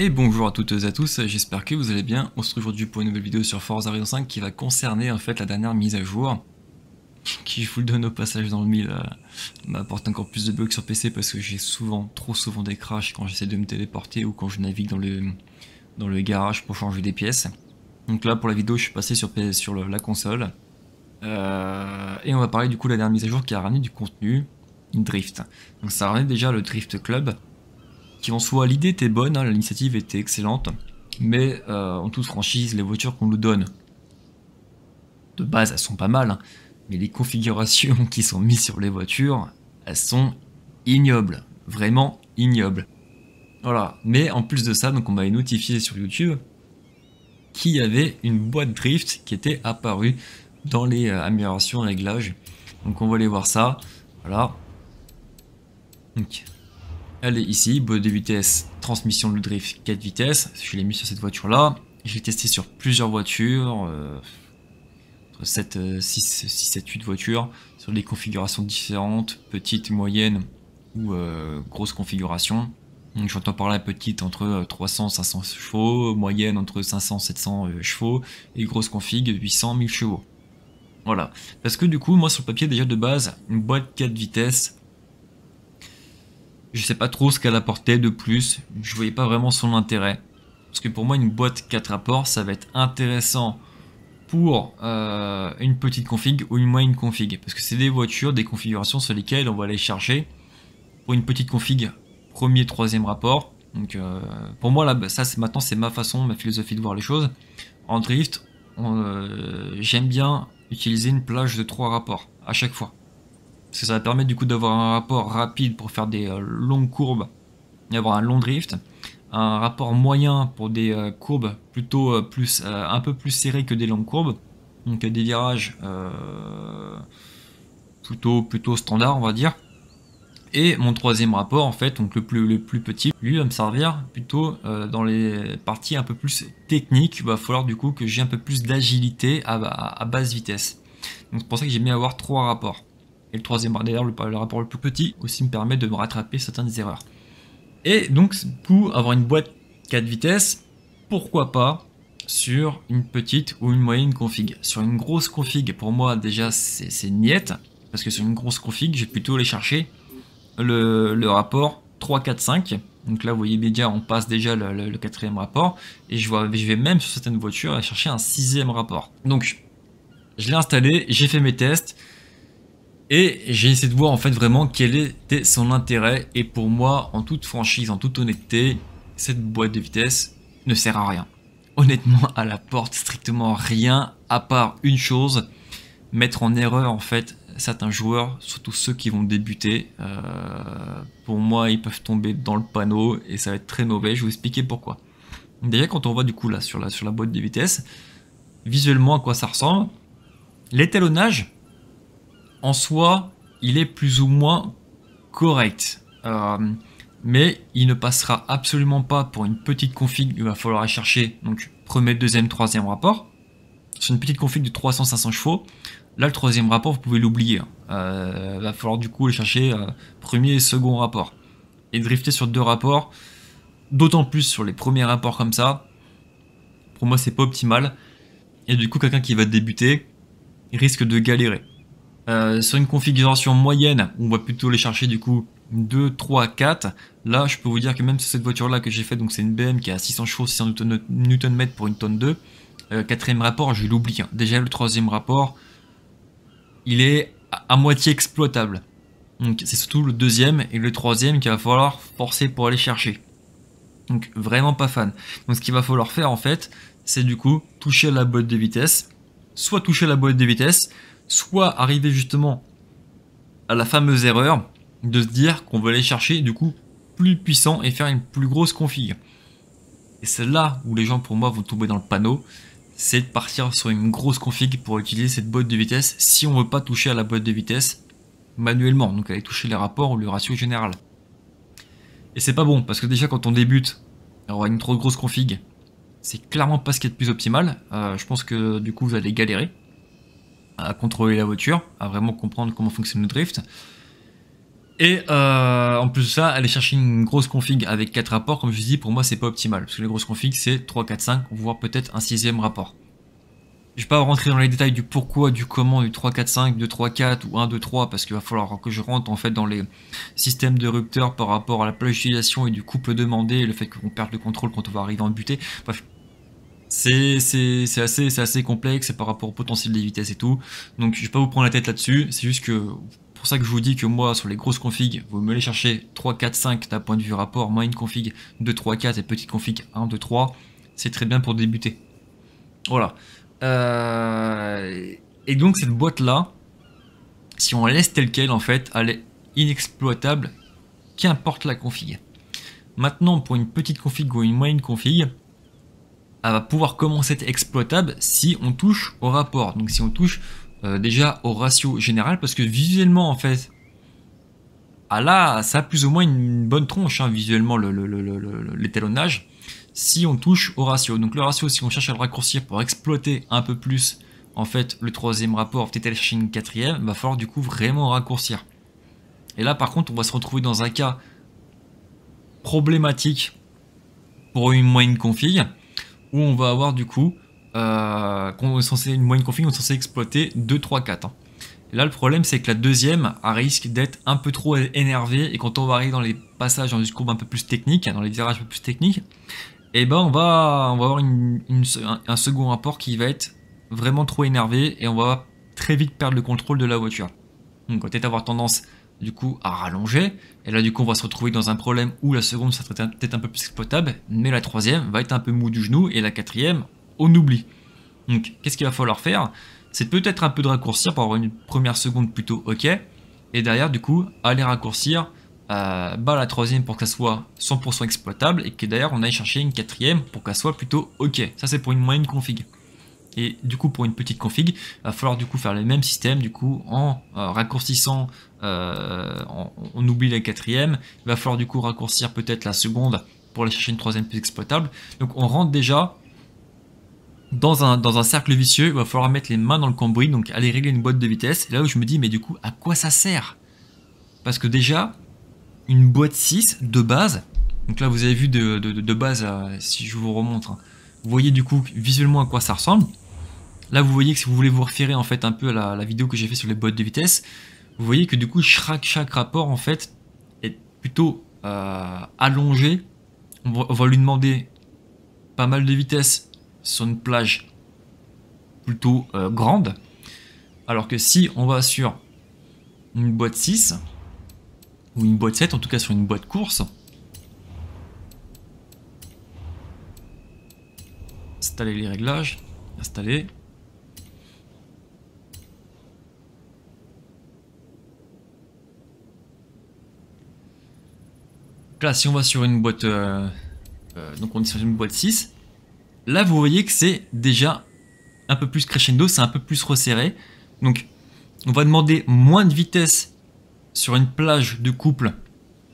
Et bonjour à toutes et à tous, j'espère que vous allez bien. On se retrouve aujourd'hui pour une nouvelle vidéo sur Forza Horizon 5 qui va concerner en fait la dernière mise à jour. Qui, je vous le donne au passage dans le mille, euh, m'apporte encore plus de bugs sur PC parce que j'ai souvent, trop souvent des crashs quand j'essaie de me téléporter ou quand je navigue dans le, dans le garage pour changer des pièces. Donc là pour la vidéo je suis passé sur, sur la console. Euh, et on va parler du coup de la dernière mise à jour qui a ramené du contenu, une drift. Donc ça a déjà le Drift Club qui en soit, l'idée était bonne, hein, l'initiative était excellente, mais euh, en toute franchise, les voitures qu'on nous donne, de base, elles sont pas mal, hein, mais les configurations qui sont mises sur les voitures, elles sont ignobles, vraiment ignobles. Voilà, mais en plus de ça, donc on m'avait notifié sur YouTube qu'il y avait une boîte drift qui était apparue dans les améliorations euh, améliorations réglages. Donc on va aller voir ça. Voilà. Donc elle est ici, boîte de vitesse, transmission de drift 4 vitesses, je l'ai mis sur cette voiture là, j'ai testé sur plusieurs voitures, euh, 7, 6, 6, 7, 8 voitures, sur des configurations différentes, petites, moyennes ou euh, grosses configurations. j'entends par là petite entre 300 euh, 500 chevaux, moyenne entre 500 700 euh, chevaux et grosse config 800 1000 chevaux. Voilà, parce que du coup moi sur le papier déjà de base, une boîte 4 vitesses je sais pas trop ce qu'elle apportait de plus, je voyais pas vraiment son intérêt. Parce que pour moi, une boîte 4 rapports, ça va être intéressant pour euh, une petite config ou une moyenne config. Parce que c'est des voitures, des configurations sur lesquelles on va aller charger pour une petite config, premier, troisième rapport. Donc euh, pour moi, là, bah, ça c'est maintenant c'est ma façon, ma philosophie de voir les choses. En drift, euh, j'aime bien utiliser une plage de trois rapports à chaque fois. Parce que ça va permettre du coup d'avoir un rapport rapide pour faire des euh, longues courbes et avoir un long drift. Un rapport moyen pour des euh, courbes plutôt euh, plus, un peu plus serrées que des longues courbes. Donc des virages plutôt, plutôt standard on va dire. Et mon troisième rapport, en fait, donc le plus, le plus petit, lui va me servir plutôt dans les parties un peu plus techniques. Il va falloir du coup que j'ai un peu plus d'agilité à, basse vitesse. Donc c'est pour ça que j'ai mis avoir trois rapports. Et le troisième, bah, d'ailleurs, le, rapport le plus petit aussi me permet de me rattraper certaines erreurs. Et donc, pour avoir une boîte 4 vitesses, pourquoi pas sur une petite ou une moyenne config. Sur une grosse config, pour moi, déjà, c'est niette, parce que sur une grosse config, j'ai plutôt aller chercher le, rapport 3, 4, 5. Donc là, vous voyez déjà, on passe déjà le, quatrième rapport. Et je, je vais même sur certaines voitures aller chercher un sixième rapport. Donc, je l'ai installé, j'ai fait mes tests. Et j'ai essayé de voir en fait vraiment quel était son intérêt. Et pour moi, en toute franchise, en toute honnêteté, cette boîte de vitesse ne sert à rien. Honnêtement, à la porte, strictement rien à part une chose, mettre en erreur en fait certains joueurs, surtout ceux qui vont débuter. Euh, pour moi, ils peuvent tomber dans le panneau et ça va être très mauvais. Je vais vous expliquer pourquoi. Déjà, quand on voit du coup là sur la, sur la boîte de vitesse, visuellement à quoi ça ressemble, l'étalonnage en soi, il est plus ou moins correct. Euh, mais il ne passera absolument pas pour une petite config. Il va falloir chercher donc premier, deuxième, troisième rapport. Sur une petite config de 300-500 chevaux, là le troisième rapport vous pouvez l'oublier. il hein. euh, va falloir du coup aller chercher euh, premier et second rapport. Et drifter sur deux rapports, d'autant plus sur les premiers rapports comme ça, pour moi c'est pas optimal. Et du coup quelqu'un qui va débuter risque de galérer. Euh, sur une configuration moyenne, on va plutôt les chercher du coup 2, 3, 4. Là, je peux vous dire que même sur cette voiture-là que j'ai fait, donc c'est une BM qui a 600 chevaux, 600 Nm pour une tonne 2, euh, quatrième rapport, je l'oublie. Hein. Déjà, le troisième rapport, il est à, moitié exploitable. Donc c'est surtout le deuxième et le troisième qu'il va falloir forcer pour aller chercher. Donc vraiment pas fan. Donc ce qu'il va falloir faire en fait, c'est du coup toucher la boîte de vitesse, soit toucher la boîte de vitesse, soit arriver justement à la fameuse erreur de se dire qu'on veut aller chercher du coup plus puissant et faire une plus grosse config. Et c'est là où les gens pour moi vont tomber dans le panneau, c'est de partir sur une grosse config pour utiliser cette boîte de vitesse si on veut pas toucher à la boîte de vitesse manuellement, donc aller toucher les rapports ou le ratio général. Et c'est pas bon parce que déjà quand on débute, on a une trop grosse config, c'est clairement pas ce qui est le plus optimal. Euh, je pense que du coup vous allez galérer à contrôler la voiture, à vraiment comprendre comment fonctionne le drift. Et euh, en plus de ça, aller chercher une grosse config avec 4 rapports, comme je dis, pour moi c'est pas optimal. Parce que les grosses configs c'est 3, 4, 5, voire peut-être un sixième rapport. Je vais pas rentrer dans les détails du pourquoi, du comment, du 3, 4, 5, 2, 3, 4 ou 1, 2, 3, parce qu'il va falloir que je rentre en fait dans les systèmes de rupture par rapport à la plage d'utilisation et du couple demandé, et le fait qu'on perde le contrôle quand on va arriver en butée c'est assez, assez complexe par rapport au potentiel des vitesses et tout. Donc je ne vais pas vous prendre la tête là-dessus, c'est juste que pour ça que je vous dis que moi sur les grosses configs, vous me les cherchez 3, 4, 5 d'un point de vue rapport, moi une config 2, 3, 4 et petite config 1, 2, 3, c'est très bien pour débuter. Voilà. Euh, et donc cette boîte là, si on la laisse telle qu'elle en fait, elle est inexploitable, qu'importe la config. Maintenant pour une petite config ou une moyenne config, va pouvoir commencer à être exploitable si on touche au rapport. Donc si on touche euh, déjà au ratio général, parce que visuellement en fait, ah là, ça a plus ou moins une bonne tronche hein, visuellement l'étalonnage. Le, si on touche au ratio. Donc le ratio, si on cherche à le raccourcir pour exploiter un peu plus en fait le troisième rapport, peut-être quatrième, va falloir du coup vraiment raccourcir. Et là par contre, on va se retrouver dans un cas problématique pour une moyenne config, où on va avoir du coup euh, qu'on est censé, une moyenne config, on est censé exploiter 2, 3, 4. Hein. là, le problème, c'est que la deuxième a risque d'être un peu trop énervée, et quand on va arriver dans les passages en discours un peu plus technique, dans les virages un peu plus techniques, et eh ben on va, avoir une, un, second rapport qui va être vraiment trop énervé, et on va très vite perdre le contrôle de la voiture. Donc on va peut-être avoir tendance du coup à rallonger. Et là du coup on va se retrouver dans un problème où la seconde ça serait peut-être un peu plus exploitable, mais la troisième va être un peu mou du genou et la quatrième on oublie. Donc qu'est-ce qu'il va falloir faire C'est peut-être un peu de raccourcir pour avoir une première seconde plutôt ok. Et derrière du coup aller raccourcir euh, bah, la troisième pour que ça soit 100% exploitable et que d'ailleurs on aille chercher une quatrième pour qu'elle soit plutôt ok. Ça c'est pour une moyenne config. Et du coup pour une petite config, il va falloir du coup faire le même système du coup en euh, raccourcissant euh, on, oublie la quatrième. Il va falloir du coup raccourcir peut-être la seconde pour aller chercher une troisième plus exploitable. Donc on rentre déjà dans un, dans un cercle vicieux. Il va falloir mettre les mains dans le cambouis, donc aller régler une boîte de vitesse. là où je me dis, mais du coup, à quoi ça sert Parce que déjà, une boîte 6 de base, donc là vous avez vu de, base, euh, si je vous remontre, hein. vous voyez du coup visuellement à quoi ça ressemble. Là vous voyez que si vous voulez vous référer en fait un peu à la, la vidéo que j'ai fait sur les boîtes de vitesse, vous voyez que du coup, chaque, chaque rapport, en fait, est plutôt euh, allongé. On va, lui demander pas mal de vitesse sur une plage plutôt euh, grande. Alors que si on va sur une boîte 6, ou une boîte 7, en tout cas sur une boîte course, installer les réglages, installer, si on va sur une boîte... Euh, euh, donc on est sur une boîte 6. Là, vous voyez que c'est déjà un peu plus crescendo, c'est un peu plus resserré. Donc, on va demander moins de vitesse sur une plage de couple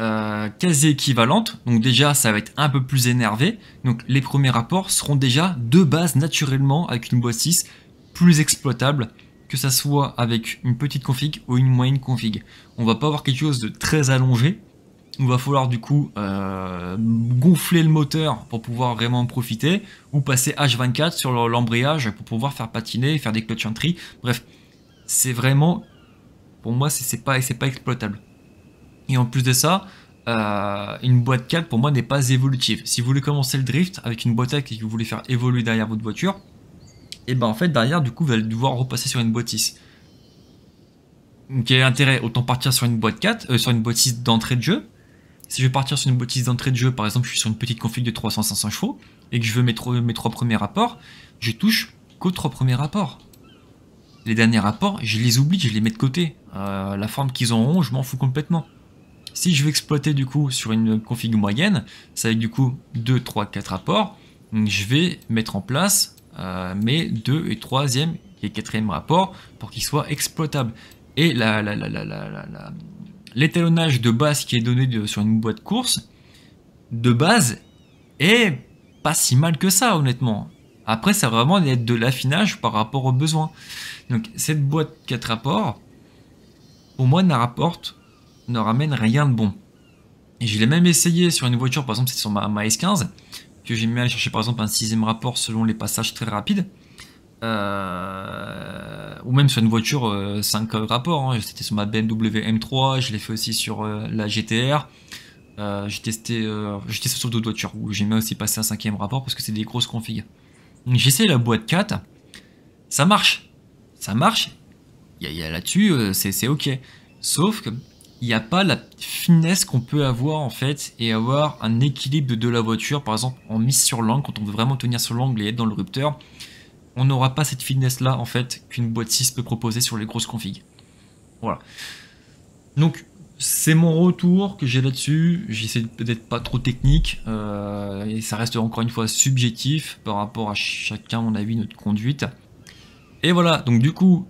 euh, quasi équivalente. Donc déjà, ça va être un peu plus énervé. Donc les premiers rapports seront déjà de base naturellement avec une boîte 6 plus exploitable que ça soit avec une petite config ou une moyenne config. On va pas avoir quelque chose de très allongé il va falloir du coup euh, gonfler le moteur pour pouvoir vraiment en profiter, ou passer H24 sur l'embrayage pour pouvoir faire patiner, faire des clutch entry. Bref, c'est vraiment, pour moi, c'est pas, pas exploitable. Et en plus de ça, euh, une boîte 4 pour moi n'est pas évolutive. Si vous voulez commencer le drift avec une boîte 4 et que vous voulez faire évoluer derrière votre voiture, et eh ben en fait derrière du coup vous allez devoir repasser sur une boîte 6. Donc intérêt, autant partir sur une boîte 4, euh, sur une boîte 6 d'entrée de jeu, si je veux partir sur une bâtisse d'entrée de jeu, par exemple, je suis sur une petite config de 300-500 chevaux, et que je veux mes, mes trois premiers rapports, je touche qu'aux trois premiers rapports. Les derniers rapports, je les oublie, je les mets de côté. Euh, la forme qu'ils ont, je m'en fous complètement. Si je veux exploiter du coup sur une config moyenne, ça avec du coup 2, 3, 4 rapports, je vais mettre en place euh, mes 2 et 3e et 4e rapports pour qu'ils soient exploitables. Et la, la la, la, la, la l'étalonnage de base qui est donné sur une boîte course, de base, est pas si mal que ça, honnêtement. Après, ça va vraiment être de l'affinage par rapport aux besoins. Donc, cette boîte 4 rapports, pour moi, ne rapporte, ne ramène rien de bon. Et je l'ai même essayé sur une voiture, par exemple, c'est sur ma, S15, que j'ai mis à chercher, par exemple, un sixième rapport selon les passages très rapides. Euh, ou même sur une voiture 5 euh, rapports. Hein. C'était sur ma BMW M3, je l'ai fait aussi sur euh, la GTR. j'ai testé, testé, sur d'autres voitures où j'ai même aussi passé un cinquième rapport parce que c'est des grosses configs. essayé la boîte 4, ça marche, ça marche. Y a, y a Là-dessus, c'est ok. Sauf que il n'y a pas la finesse qu'on peut avoir en fait et avoir un équilibre de la voiture, par exemple en mise sur l'angle quand on veut vraiment tenir sur l'angle et être dans le rupteur on n'aura pas cette finesse-là, en fait, qu'une boîte 6 peut proposer sur les grosses configs. Voilà. Donc, c'est mon retour que j'ai là-dessus. J'essaie peut-être pas trop technique euh, et ça reste encore une fois subjectif par rapport à chacun, mon avis, notre conduite. Et voilà, donc du coup,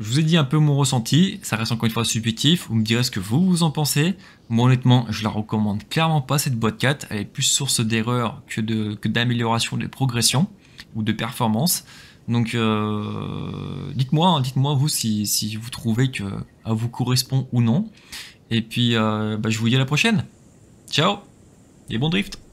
je vous ai dit un peu mon ressenti. Ça reste encore une fois subjectif. Vous me direz ce que vous en pensez. Moi, honnêtement, je la recommande clairement pas cette boîte 4. Elle est plus source d'erreurs que d'amélioration de, que de progression ou de performance. Donc, euh, dites-moi, dites-moi vous si, si, vous trouvez que à vous correspond ou non. Et puis, euh, bah, je vous dis à la prochaine. Ciao et bon drift.